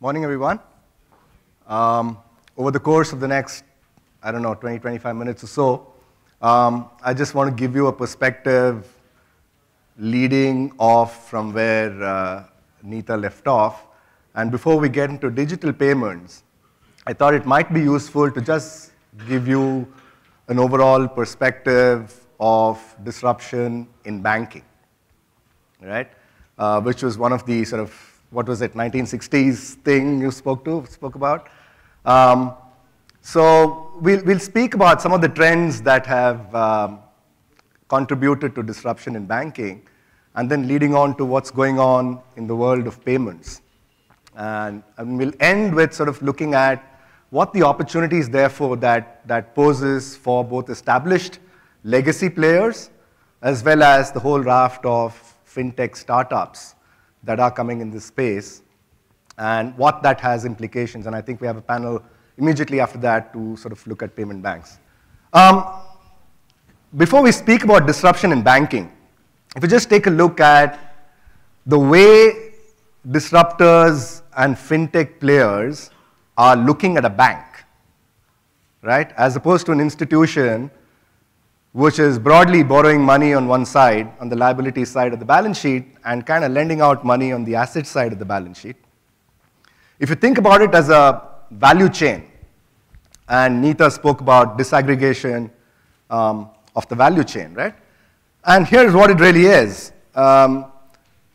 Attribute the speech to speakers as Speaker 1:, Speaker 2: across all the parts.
Speaker 1: Morning, everyone. Um, over the course of the next, I don't know, 20, 25 minutes or so, um, I just want to give you a perspective leading off from where uh, Neeta left off. And before we get into digital payments, I thought it might be useful to just give you an overall perspective of disruption in banking, right? Uh, which was one of the sort of, what was it, 1960s thing you spoke to, spoke about. Um, so we'll, we'll speak about some of the trends that have um, contributed to disruption in banking, and then leading on to what's going on in the world of payments. And, and we'll end with sort of looking at what the opportunities, therefore, that, that poses for both established legacy players as well as the whole raft of fintech startups that are coming in this space and what that has implications. And I think we have a panel immediately after that to sort of look at payment banks. Um, before we speak about disruption in banking, if we just take a look at the way disruptors and fintech players are looking at a bank, right? As opposed to an institution which is broadly borrowing money on one side, on the liability side of the balance sheet, and kind of lending out money on the asset side of the balance sheet. If you think about it as a value chain, and Neeta spoke about disaggregation um, of the value chain, right? And here's what it really is. Um,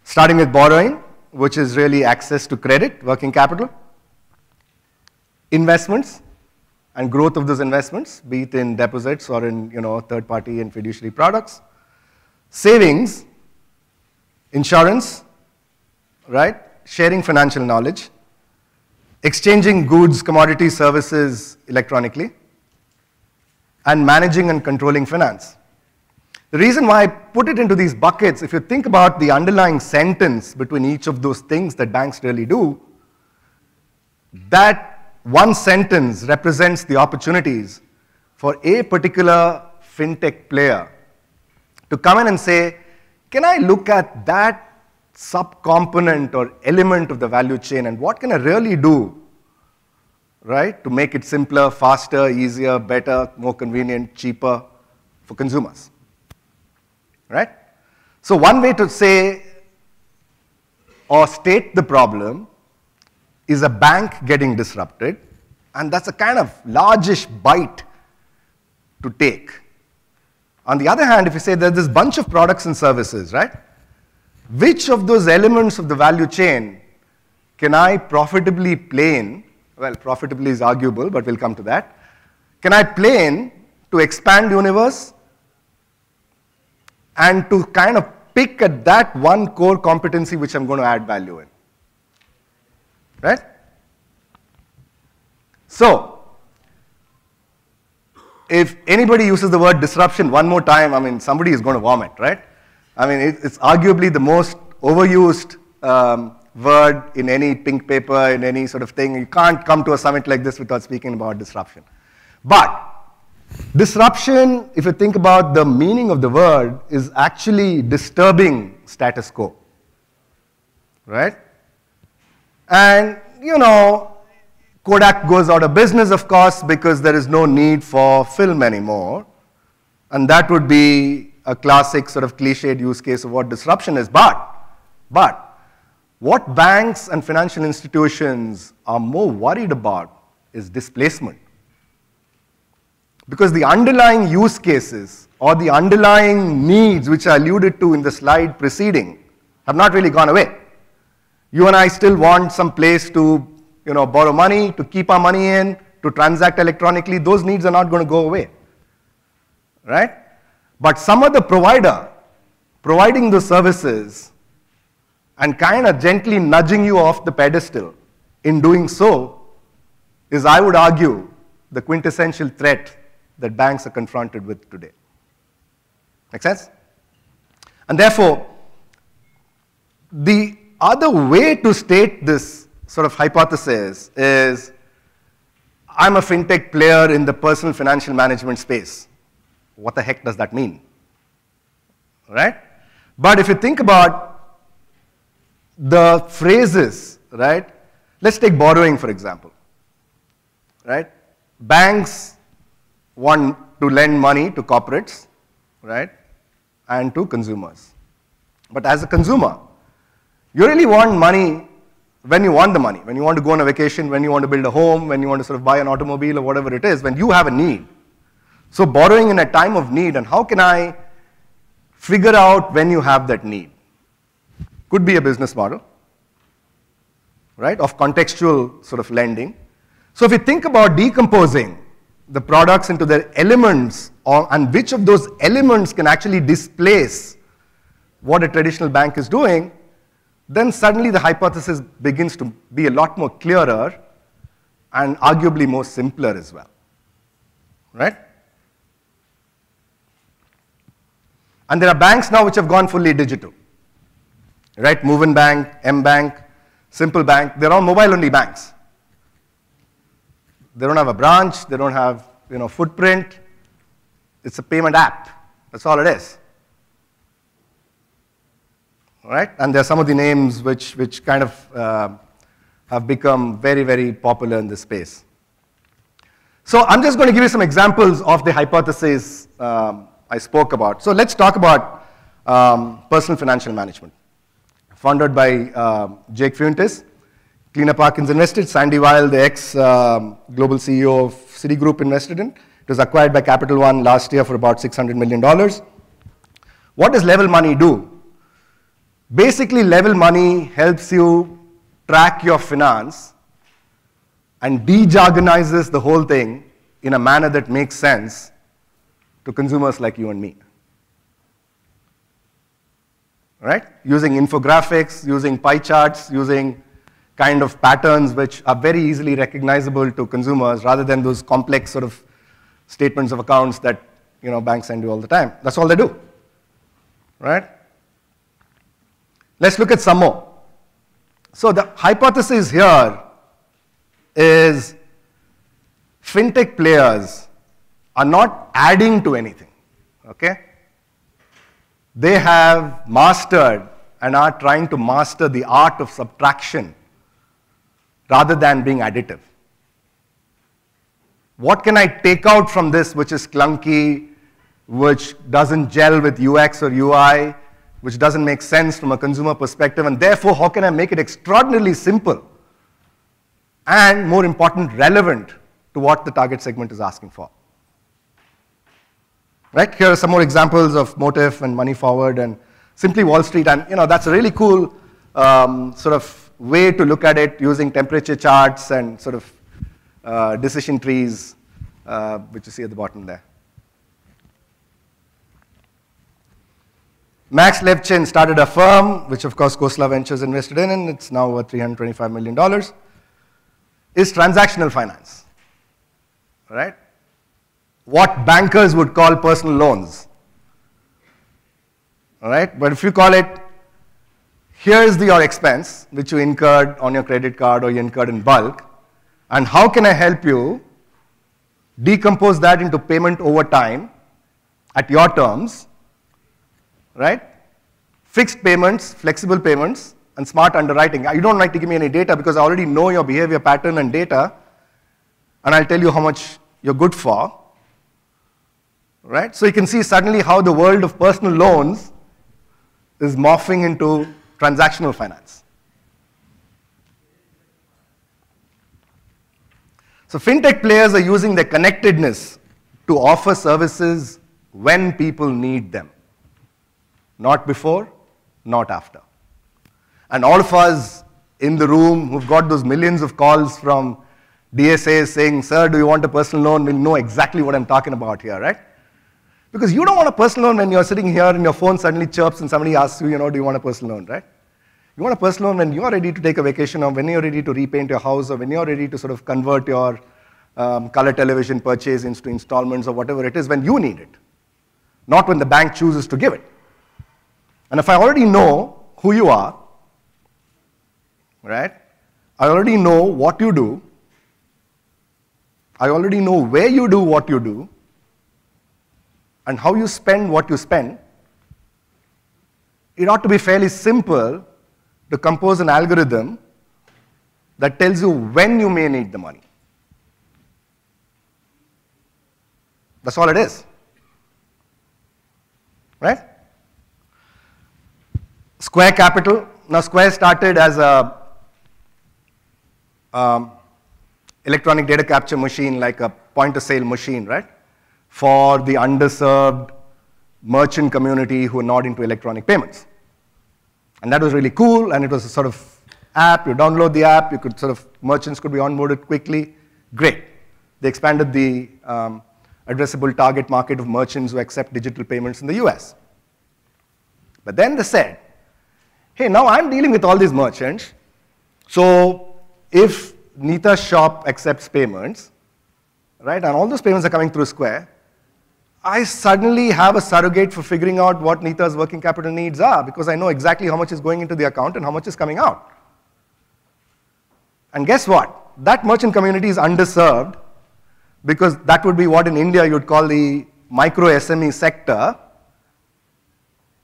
Speaker 1: starting with borrowing, which is really access to credit, working capital investments and growth of those investments, be it in deposits or in you know, third party and fiduciary products, savings, insurance, right? Sharing financial knowledge, exchanging goods, commodities, services electronically, and managing and controlling finance. The reason why I put it into these buckets, if you think about the underlying sentence between each of those things that banks really do, that one sentence represents the opportunities for a particular fintech player to come in and say, can I look at that subcomponent or element of the value chain and what can I really do, right, to make it simpler, faster, easier, better, more convenient, cheaper for consumers, right? So one way to say or state the problem is a bank getting disrupted, and that's a kind of largish bite to take. On the other hand, if you say there's this bunch of products and services, right? Which of those elements of the value chain can I profitably play in? Well, profitably is arguable, but we'll come to that. Can I play in to expand universe and to kind of pick at that one core competency which I'm going to add value in? right. So, if anybody uses the word disruption one more time, I mean, somebody is going to vomit, right? I mean, it, it's arguably the most overused um, word in any pink paper, in any sort of thing. You can't come to a summit like this without speaking about disruption. But disruption, if you think about the meaning of the word, is actually disturbing status quo, right? And, you know, Kodak goes out of business, of course, because there is no need for film anymore. And that would be a classic sort of cliched use case of what disruption is. But, but, what banks and financial institutions are more worried about is displacement. Because the underlying use cases or the underlying needs, which I alluded to in the slide preceding, have not really gone away. You and I still want some place to you know, borrow money, to keep our money in, to transact electronically. Those needs are not going to go away. Right? But some other provider providing the services and kind of gently nudging you off the pedestal in doing so is, I would argue, the quintessential threat that banks are confronted with today. Make sense? And therefore, the other way to state this sort of hypothesis is I'm a fintech player in the personal financial management space. What the heck does that mean? Right? But if you think about the phrases, right? Let's take borrowing, for example. Right? Banks want to lend money to corporates, right? And to consumers. But as a consumer, you really want money when you want the money, when you want to go on a vacation, when you want to build a home, when you want to sort of buy an automobile or whatever it is, when you have a need. So borrowing in a time of need, and how can I figure out when you have that need? Could be a business model, right, of contextual sort of lending. So if you think about decomposing the products into their elements, or, and which of those elements can actually displace what a traditional bank is doing, then suddenly the hypothesis begins to be a lot more clearer and arguably more simpler as well. Right? And there are banks now which have gone fully digital. Right? Movin Bank, M Bank, Simple Bank, they're all mobile only banks. They don't have a branch, they don't have you know, footprint. It's a payment app. That's all it is right? And there are some of the names which, which kind of uh, have become very, very popular in this space. So I'm just going to give you some examples of the hypotheses um, I spoke about. So let's talk about um, personal financial management, founded by uh, Jake Fuentes. Cleanup Parkins invested, Sandy Weil, the ex-global um, CEO of Citigroup invested in. It was acquired by Capital One last year for about $600 million. What does level money do? Basically, Level Money helps you track your finance and de-jargonizes the whole thing in a manner that makes sense to consumers like you and me. Right? Using infographics, using pie charts, using kind of patterns which are very easily recognizable to consumers rather than those complex sort of statements of accounts that you know banks send you all the time. That's all they do. Right? Let's look at some more. So the hypothesis here is fintech players are not adding to anything, okay? They have mastered and are trying to master the art of subtraction rather than being additive. What can I take out from this which is clunky, which doesn't gel with UX or UI, which doesn't make sense from a consumer perspective, and therefore, how can I make it extraordinarily simple and, more important, relevant to what the target segment is asking for? Right, here are some more examples of Motif and Money Forward and Simply Wall Street, and you know, that's a really cool um, sort of way to look at it using temperature charts and sort of uh, decision trees, uh, which you see at the bottom there. Max Levchin started a firm, which of course Kosla Ventures invested in, and it's now worth $325 million, is transactional finance. Right? What bankers would call personal loans. All right? But if you call it, here's the, your expense, which you incurred on your credit card or you incurred in bulk, and how can I help you decompose that into payment over time at your terms right? Fixed payments, flexible payments, and smart underwriting. You don't like to give me any data because I already know your behavior pattern and data, and I'll tell you how much you're good for. Right? So you can see suddenly how the world of personal loans is morphing into transactional finance. So fintech players are using their connectedness to offer services when people need them. Not before, not after. And all of us in the room who've got those millions of calls from DSA saying, Sir, do you want a personal loan? will know exactly what I'm talking about here, right? Because you don't want a personal loan when you're sitting here and your phone suddenly chirps and somebody asks you, you know, do you want a personal loan, right? You want a personal loan when you're ready to take a vacation or when you're ready to repaint your house or when you're ready to sort of convert your um, color television purchase into installments or whatever it is when you need it, not when the bank chooses to give it. And if I already know who you are, right? I already know what you do. I already know where you do what you do and how you spend what you spend. It ought to be fairly simple to compose an algorithm that tells you when you may need the money. That's all it is. Right? Square Capital. Now, Square started as a um, electronic data capture machine, like a point of sale machine, right? For the underserved merchant community who are not into electronic payments. And that was really cool, and it was a sort of app. You download the app, you could sort of, merchants could be onboarded quickly. Great. They expanded the um, addressable target market of merchants who accept digital payments in the US. But then they said, hey, now I'm dealing with all these merchants. So if Nita's shop accepts payments, right, and all those payments are coming through Square, I suddenly have a surrogate for figuring out what Nita's working capital needs are because I know exactly how much is going into the account and how much is coming out. And guess what? That merchant community is underserved because that would be what in India you'd call the micro SME sector,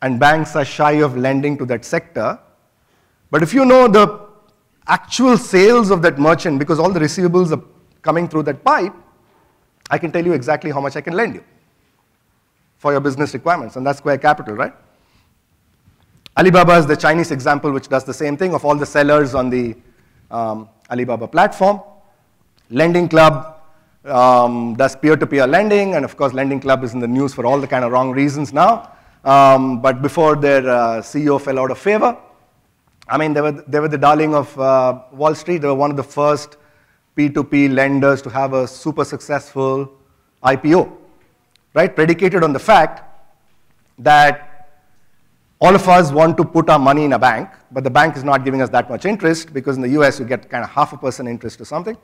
Speaker 1: and banks are shy of lending to that sector. But if you know the actual sales of that merchant, because all the receivables are coming through that pipe, I can tell you exactly how much I can lend you for your business requirements, and that's Square Capital, right? Alibaba is the Chinese example which does the same thing of all the sellers on the um, Alibaba platform. Lending Club um, does peer-to-peer -peer lending, and of course Lending Club is in the news for all the kind of wrong reasons now. Um, but before their uh, CEO fell out of favor, I mean, they were, they were the darling of uh, Wall Street. They were one of the first P2P lenders to have a super successful IPO, right? Predicated on the fact that all of us want to put our money in a bank, but the bank is not giving us that much interest because in the US you get kind of half a percent interest or something.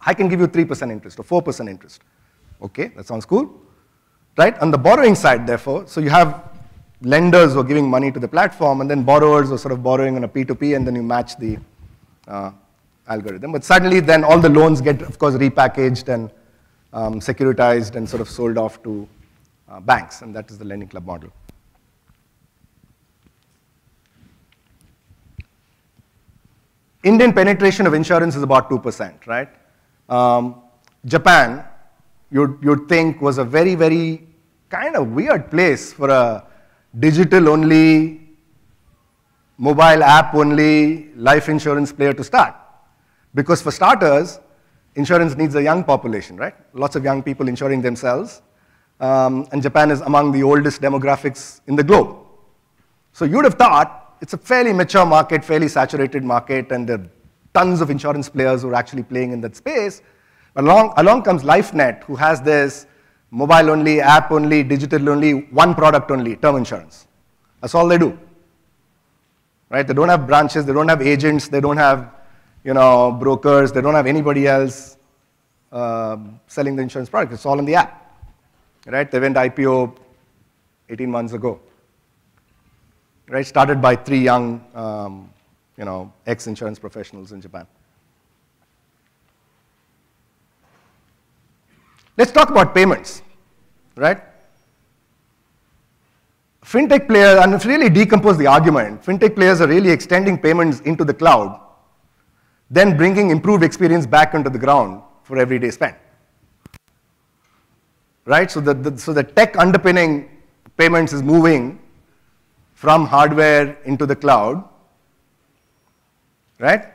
Speaker 1: I can give you 3% interest or 4% interest. Okay, that sounds cool right? On the borrowing side, therefore, so you have lenders who are giving money to the platform, and then borrowers who are sort of borrowing on a P2P, and then you match the uh, algorithm. But suddenly, then all the loans get, of course, repackaged and um, securitized and sort of sold off to uh, banks, and that is the lending club model. Indian penetration of insurance is about 2%, right? Um, Japan, you'd, you'd think was a very, very kind of weird place for a digital only, mobile app only life insurance player to start. Because for starters, insurance needs a young population, right? Lots of young people insuring themselves. Um, and Japan is among the oldest demographics in the globe. So you'd have thought it's a fairly mature market, fairly saturated market, and there are tons of insurance players who are actually playing in that space. Along, along comes LifeNet, who has this mobile only, app only, digital only, one product only, term insurance. That's all they do. Right? They don't have branches, they don't have agents, they don't have you know, brokers, they don't have anybody else uh, selling the insurance product. It's all in the app. Right? They went IPO 18 months ago. Right? Started by three young um, you know, ex-insurance professionals in Japan. Let's talk about payments, right? Fintech players, and if really decompose the argument, fintech players are really extending payments into the cloud, then bringing improved experience back onto the ground for everyday spend. Right? So the, the, so the tech underpinning payments is moving from hardware into the cloud, right?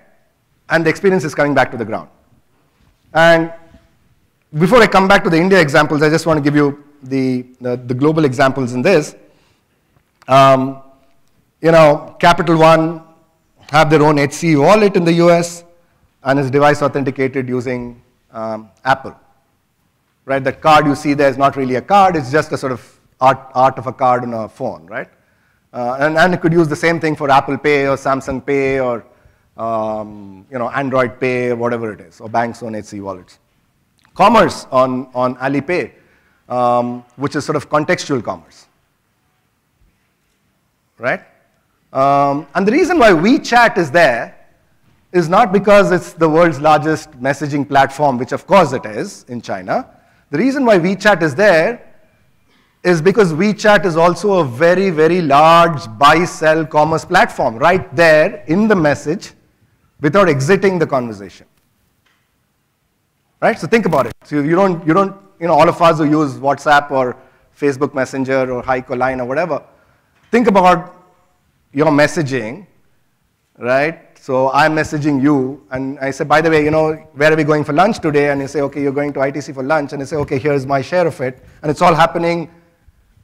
Speaker 1: And the experience is coming back to the ground. And before I come back to the India examples, I just want to give you the, the, the global examples in this. Um, you know, Capital One have their own HCE wallet in the US and is device authenticated using um, Apple. Right, that card you see there is not really a card, it's just a sort of art, art of a card on a phone, right? Uh, and, and it could use the same thing for Apple Pay or Samsung Pay or um, you know, Android Pay or whatever it is, or banks on HCE wallets commerce on, on Alipay, um, which is sort of contextual commerce. Right? Um, and the reason why WeChat is there is not because it's the world's largest messaging platform, which of course it is in China. The reason why WeChat is there is because WeChat is also a very, very large buy sell commerce platform right there in the message without exiting the conversation right? So think about it. So you don't, you don't, you know, all of us who use WhatsApp or Facebook Messenger or Hike or Line or whatever, think about your messaging, right? So I'm messaging you, and I say, by the way, you know, where are we going for lunch today? And you say, okay, you're going to ITC for lunch, and I say, okay, here's my share of it, and it's all happening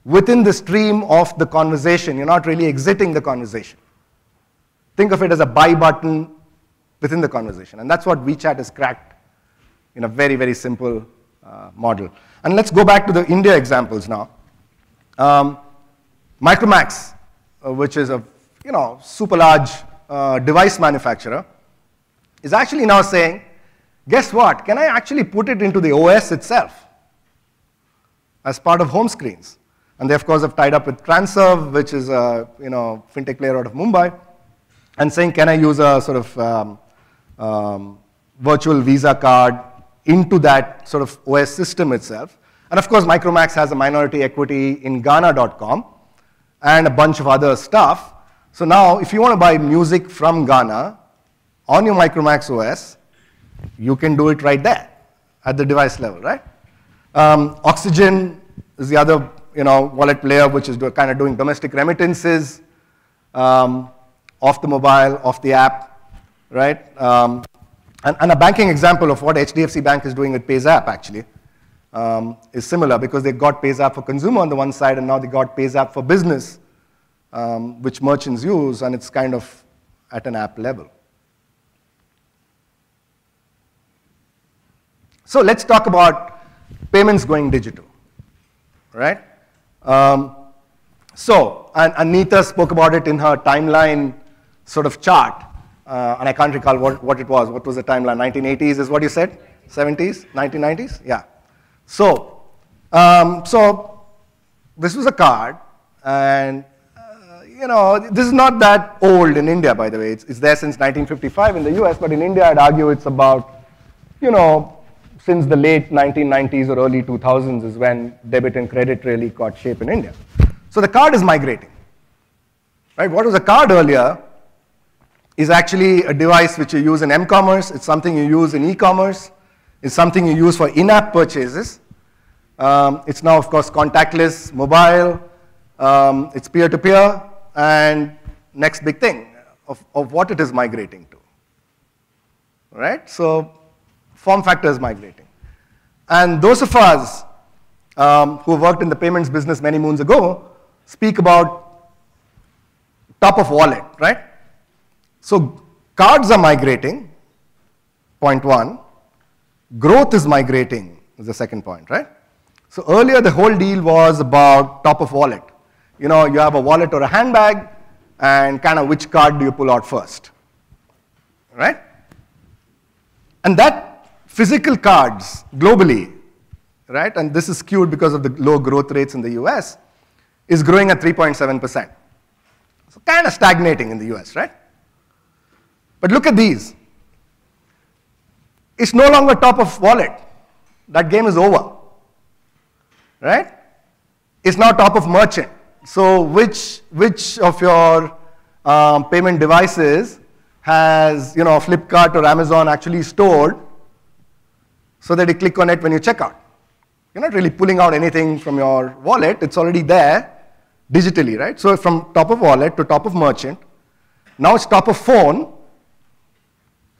Speaker 1: within the stream of the conversation. You're not really exiting the conversation. Think of it as a buy button within the conversation, and that's what WeChat is cracked in a very, very simple uh, model. And let's go back to the India examples now. Um, Micromax, uh, which is a you know, super large uh, device manufacturer, is actually now saying, guess what? Can I actually put it into the OS itself as part of home screens? And they, of course, have tied up with Transerve, which is a you know, fintech player out of Mumbai, and saying, can I use a sort of um, um, virtual Visa card into that sort of OS system itself. And of course, Micromax has a minority equity in Ghana.com and a bunch of other stuff. So now, if you want to buy music from Ghana on your Micromax OS, you can do it right there at the device level, right? Um, Oxygen is the other you know, wallet player which is do, kind of doing domestic remittances um, off the mobile, off the app, right? Um, and, and a banking example of what HDFC Bank is doing with PayZapp actually um, is similar because they got PayZapp for consumer on the one side and now they got PayZapp for business, um, which merchants use, and it's kind of at an app level. So let's talk about payments going digital, right? Um, so, and Anita spoke about it in her timeline sort of chart uh, and I can't recall what, what it was. What was the timeline? 1980s is what you said? 70s? 1990s? Yeah. So, um, so this was a card, and uh, you know this is not that old in India, by the way. It's, it's there since 1955 in the U.S., but in India, I'd argue it's about you know since the late 1990s or early 2000s is when debit and credit really caught shape in India. So the card is migrating. Right? What was a card earlier is actually a device which you use in m-commerce. It's something you use in e-commerce. It's something you use for in-app purchases. Um, it's now, of course, contactless, mobile. Um, it's peer-to-peer. -peer, and next big thing of, of what it is migrating to. right? So form factor is migrating. And those of us um, who worked in the payments business many moons ago speak about top of wallet, right? So cards are migrating, point one. Growth is migrating, is the second point, right? So earlier the whole deal was about top of wallet. You know, you have a wallet or a handbag, and kind of which card do you pull out first, right? And that physical cards globally, right, and this is skewed because of the low growth rates in the US, is growing at 3.7%. So kind of stagnating in the US, right? But look at these. It's no longer top of wallet. That game is over. Right? It's now top of merchant. So which, which of your um, payment devices has you know Flipkart or Amazon actually stored so that you click on it when you check out. You're not really pulling out anything from your wallet, it's already there digitally, right? So from top of wallet to top of merchant. Now it's top of phone.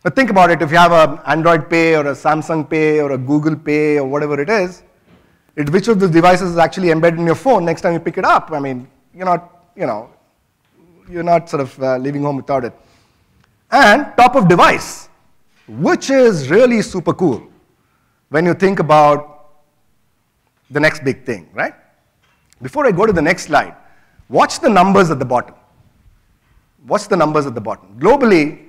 Speaker 1: But think about it, if you have an Android Pay or a Samsung Pay or a Google Pay or whatever it is, it, which of those devices is actually embedded in your phone next time you pick it up? I mean, you're not, you know, you're not sort of uh, leaving home without it. And top of device, which is really super cool when you think about the next big thing, right? Before I go to the next slide, watch the numbers at the bottom. Watch the numbers at the bottom. Globally,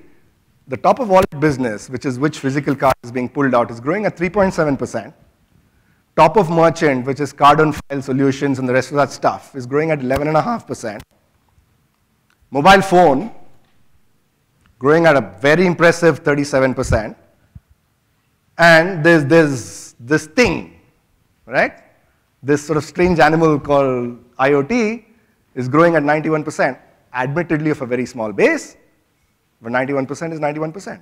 Speaker 1: the top of wallet business, which is which physical card is being pulled out, is growing at 3.7%. Top of merchant, which is card on file solutions and the rest of that stuff, is growing at 11.5%. Mobile phone, growing at a very impressive 37%. And there's, there's this thing, right? This sort of strange animal called IoT is growing at 91%, admittedly of a very small base, but 91% is 91%.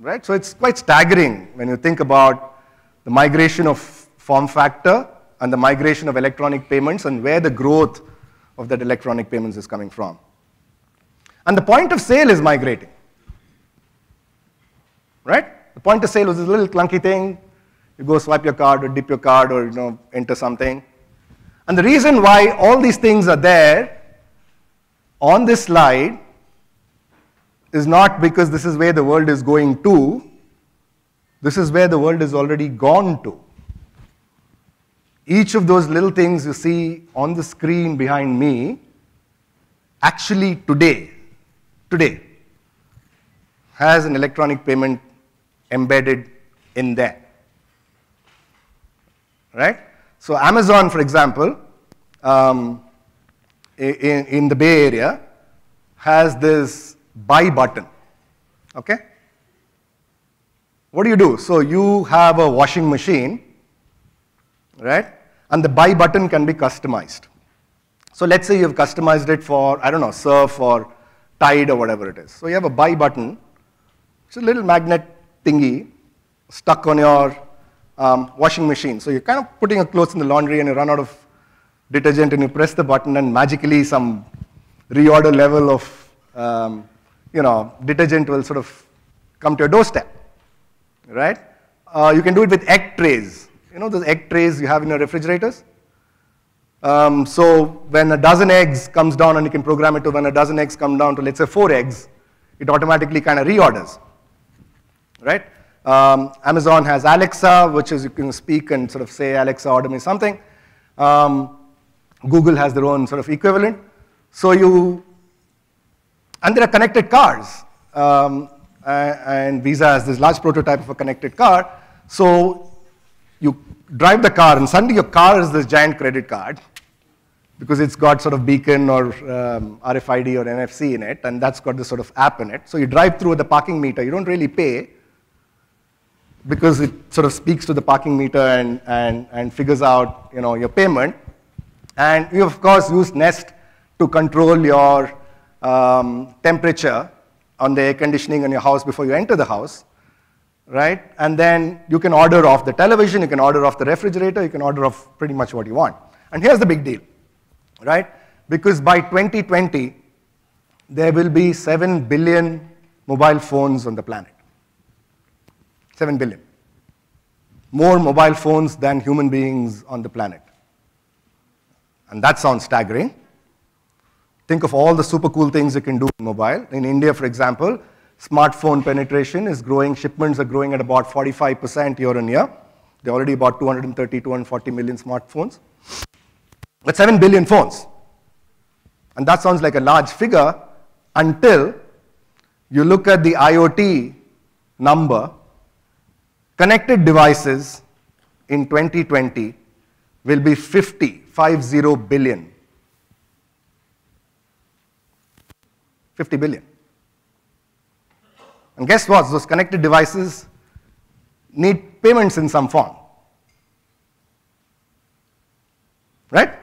Speaker 1: Right? So it's quite staggering when you think about the migration of form factor and the migration of electronic payments and where the growth of that electronic payments is coming from. And the point of sale is migrating. Right? The point of sale was this little clunky thing. You go swipe your card or dip your card or you know enter something. And the reason why all these things are there on this slide is not because this is where the world is going to, this is where the world is already gone to. Each of those little things you see on the screen behind me, actually today, today, has an electronic payment embedded in there. Right? So Amazon, for example, um, in, in the Bay Area, has this buy button, okay? What do you do? So you have a washing machine, right? And the buy button can be customized. So let's say you've customized it for, I don't know, surf or tide or whatever it is. So you have a buy button. It's a little magnet thingy stuck on your um, washing machine. So you're kind of putting a clothes in the laundry and you run out of detergent and you press the button and magically some reorder level of um, you know, detergent will sort of come to your doorstep, right? Uh, you can do it with egg trays. You know those egg trays you have in your refrigerators? Um, so when a dozen eggs comes down and you can program it to when a dozen eggs come down to let's say four eggs, it automatically kind of reorders, right? Um, Amazon has Alexa, which is you can speak and sort of say, Alexa, order me something. Um, Google has their own sort of equivalent. So you, and there are connected cars. Um, and Visa has this large prototype of a connected car. So you drive the car, and suddenly your car is this giant credit card because it's got sort of beacon or um, RFID or NFC in it, and that's got this sort of app in it. So you drive through the parking meter. You don't really pay because it sort of speaks to the parking meter and, and, and figures out you know, your payment. And you, of course, use Nest to control your um, temperature on the air conditioning in your house before you enter the house, right? And then you can order off the television, you can order off the refrigerator, you can order off pretty much what you want. And here's the big deal, right? Because by 2020, there will be 7 billion mobile phones on the planet. 7 billion. More mobile phones than human beings on the planet. And that sounds staggering. Think of all the super cool things you can do with mobile. In India, for example, smartphone penetration is growing, shipments are growing at about 45% year on year. They already bought 230, 240 million smartphones. But 7 billion phones. And that sounds like a large figure until you look at the IoT number Connected devices in 2020 will be 50, 50 billion. 50 billion. And guess what? Those connected devices need payments in some form. Right?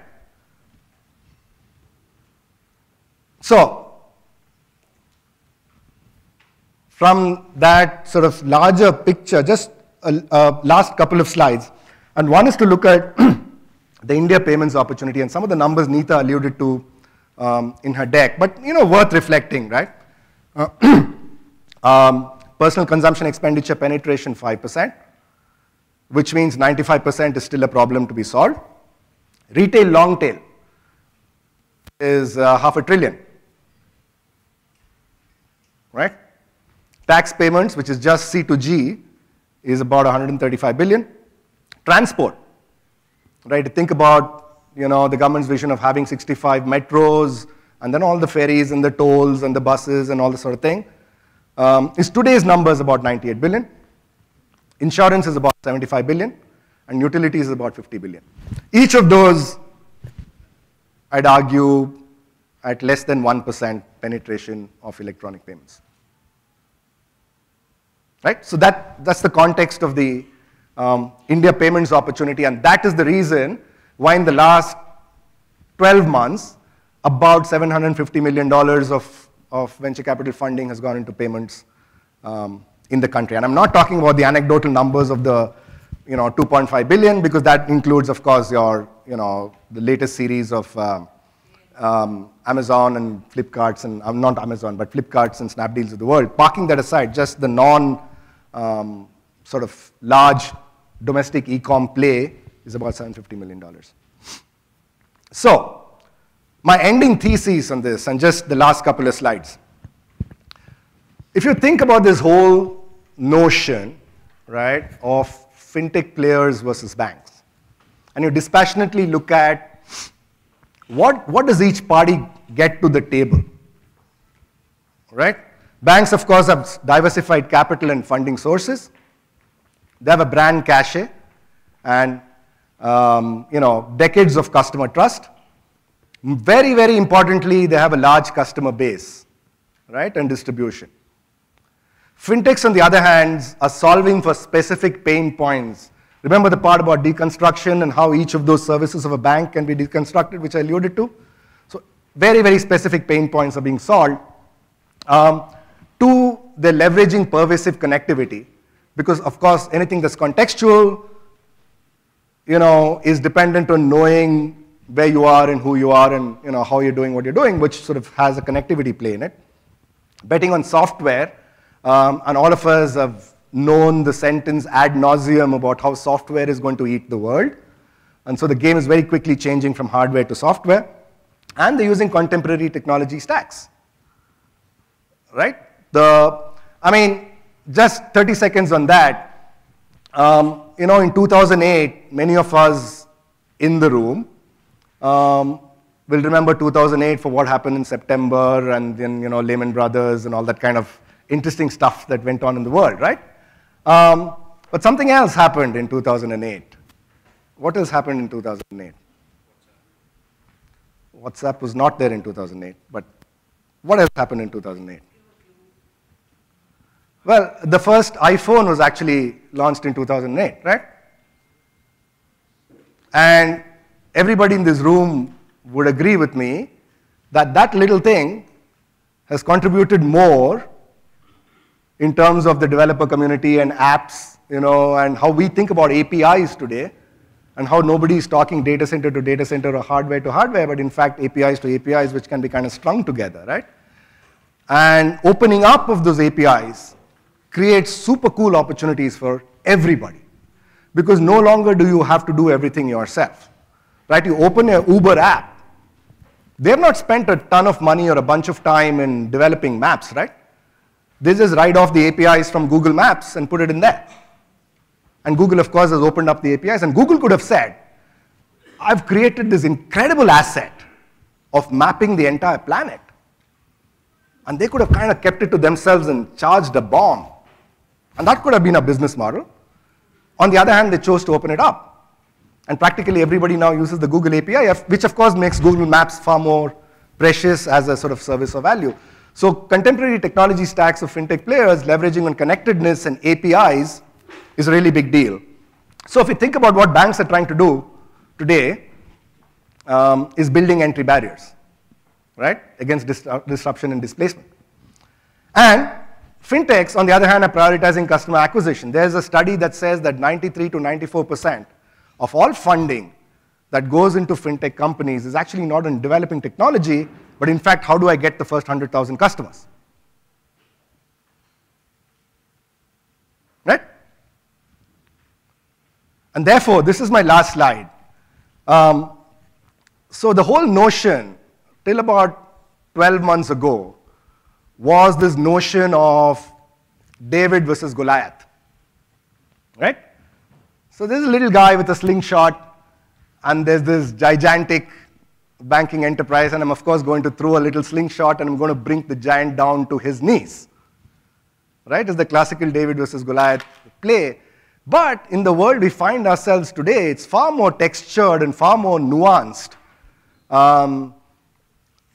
Speaker 1: So, from that sort of larger picture, just uh, last couple of slides. And one is to look at the India payments opportunity and some of the numbers Neeta alluded to um, in her deck, but you know, worth reflecting, right? Uh, um, personal consumption expenditure penetration 5%, which means 95% is still a problem to be solved. Retail long tail is uh, half a trillion, right? Tax payments, which is just C to G, is about 135 billion. Transport, right? Think about you know the government's vision of having 65 metros and then all the ferries and the tolls and the buses and all this sort of thing. Um, is today's numbers about 98 billion. Insurance is about 75 billion, and utilities is about 50 billion. Each of those, I'd argue, at less than 1% penetration of electronic payments. Right? So that, that's the context of the um, India payments opportunity, and that is the reason why in the last 12 months, about $750 million of, of venture capital funding has gone into payments um, in the country. And I'm not talking about the anecdotal numbers of the you know, 2.5 billion because that includes, of course, your, you know, the latest series of uh, um, Amazon and Flipkarts and, I'm uh, not Amazon, but Flipkarts and Snapdeals of the world. Parking that aside, just the non um, sort of large domestic e-com play is about $750 million. So, my ending thesis on this, and just the last couple of slides. If you think about this whole notion, right, of fintech players versus banks, and you dispassionately look at what, what does each party get to the table, right? Banks, of course, have diversified capital and funding sources. They have a brand cachet and um, you know decades of customer trust. Very, very importantly, they have a large customer base, right, and distribution. Fintechs, on the other hand, are solving for specific pain points. Remember the part about deconstruction and how each of those services of a bank can be deconstructed, which I alluded to? So, very, very specific pain points are being solved. Um, Two, they're leveraging pervasive connectivity because, of course, anything that's contextual, you know, is dependent on knowing where you are and who you are and you know how you're doing what you're doing, which sort of has a connectivity play in it. Betting on software, um, and all of us have known the sentence ad nauseum about how software is going to eat the world. And so the game is very quickly changing from hardware to software. And they're using contemporary technology stacks. Right? The, I mean, just 30 seconds on that. Um, you know, in 2008, many of us in the room um, will remember 2008 for what happened in September and then, you know, Lehman Brothers and all that kind of interesting stuff that went on in the world, right? Um, but something else happened in 2008. What else happened in 2008? WhatsApp was not there in 2008, but what has happened in 2008? Well, the first iPhone was actually launched in 2008, right? And everybody in this room would agree with me that that little thing has contributed more in terms of the developer community and apps, you know, and how we think about APIs today and how nobody is talking data center to data center or hardware to hardware, but in fact APIs to APIs which can be kind of strung together, right? And opening up of those APIs creates super cool opportunities for everybody because no longer do you have to do everything yourself. Right? You open your Uber app. They've not spent a ton of money or a bunch of time in developing maps, right? They just write off the APIs from Google Maps and put it in there. And Google, of course, has opened up the APIs. And Google could have said, I've created this incredible asset of mapping the entire planet. And they could have kind of kept it to themselves and charged a bomb and that could have been a business model. On the other hand, they chose to open it up. And practically everybody now uses the Google API, which of course makes Google Maps far more precious as a sort of service of value. So contemporary technology stacks of fintech players leveraging on connectedness and APIs is a really big deal. So if you think about what banks are trying to do today, um, is building entry barriers, right, against dis disruption and displacement. And Fintechs, on the other hand, are prioritizing customer acquisition. There's a study that says that 93 to 94% of all funding that goes into fintech companies is actually not in developing technology, but in fact, how do I get the first 100,000 customers? Right? And therefore, this is my last slide. Um, so the whole notion, till about 12 months ago, was this notion of David versus Goliath. Right? So there's a little guy with a slingshot, and there's this gigantic banking enterprise, and I'm, of course, going to throw a little slingshot and I'm going to bring the giant down to his knees. Right? It's the classical David versus Goliath play. But in the world we find ourselves today, it's far more textured and far more nuanced. Um,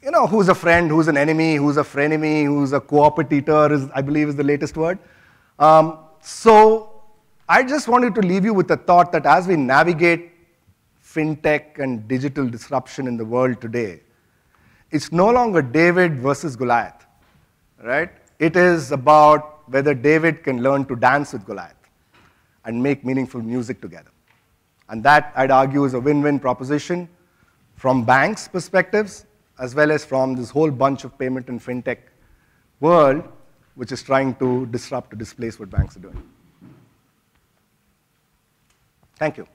Speaker 1: you know, who's a friend, who's an enemy, who's a frenemy, who's a cooperator, is, I believe is the latest word. Um, so I just wanted to leave you with the thought that as we navigate fintech and digital disruption in the world today, it's no longer David versus Goliath, right? It is about whether David can learn to dance with Goliath and make meaningful music together. And that, I'd argue, is a win-win proposition from banks' perspectives as well as from this whole bunch of payment and fintech world, which is trying to disrupt or displace what banks are doing. Thank you.